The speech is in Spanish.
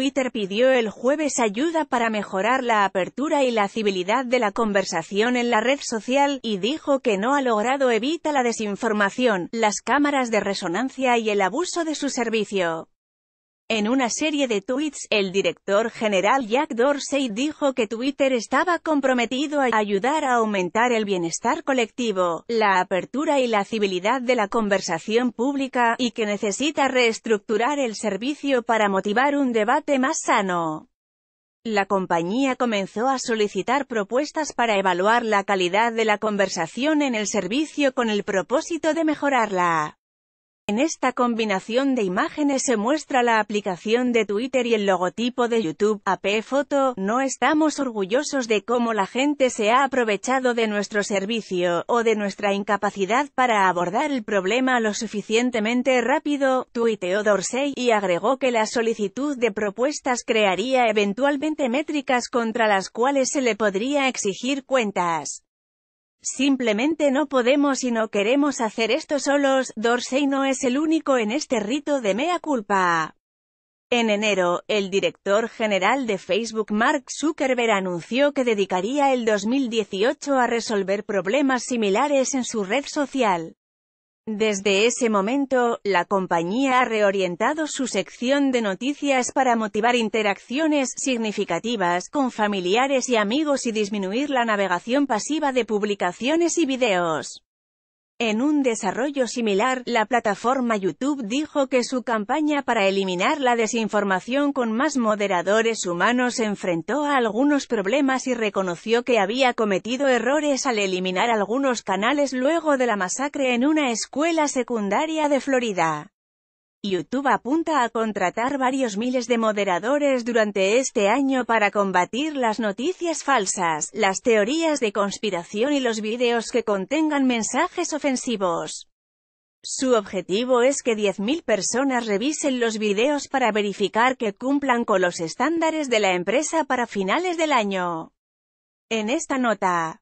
Twitter pidió el jueves ayuda para mejorar la apertura y la civilidad de la conversación en la red social, y dijo que no ha logrado evita la desinformación, las cámaras de resonancia y el abuso de su servicio. En una serie de tweets, el director general Jack Dorsey dijo que Twitter estaba comprometido a ayudar a aumentar el bienestar colectivo, la apertura y la civilidad de la conversación pública, y que necesita reestructurar el servicio para motivar un debate más sano. La compañía comenzó a solicitar propuestas para evaluar la calidad de la conversación en el servicio con el propósito de mejorarla. En esta combinación de imágenes se muestra la aplicación de Twitter y el logotipo de YouTube, AP Foto, no estamos orgullosos de cómo la gente se ha aprovechado de nuestro servicio, o de nuestra incapacidad para abordar el problema lo suficientemente rápido, tuiteó Dorsey, y agregó que la solicitud de propuestas crearía eventualmente métricas contra las cuales se le podría exigir cuentas. Simplemente no podemos y no queremos hacer esto solos, Dorsey no es el único en este rito de mea culpa. En enero, el director general de Facebook Mark Zuckerberg anunció que dedicaría el 2018 a resolver problemas similares en su red social. Desde ese momento, la compañía ha reorientado su sección de noticias para motivar interacciones significativas con familiares y amigos y disminuir la navegación pasiva de publicaciones y videos. En un desarrollo similar, la plataforma YouTube dijo que su campaña para eliminar la desinformación con más moderadores humanos enfrentó a algunos problemas y reconoció que había cometido errores al eliminar algunos canales luego de la masacre en una escuela secundaria de Florida. YouTube apunta a contratar varios miles de moderadores durante este año para combatir las noticias falsas, las teorías de conspiración y los vídeos que contengan mensajes ofensivos. Su objetivo es que 10.000 personas revisen los vídeos para verificar que cumplan con los estándares de la empresa para finales del año. En esta nota,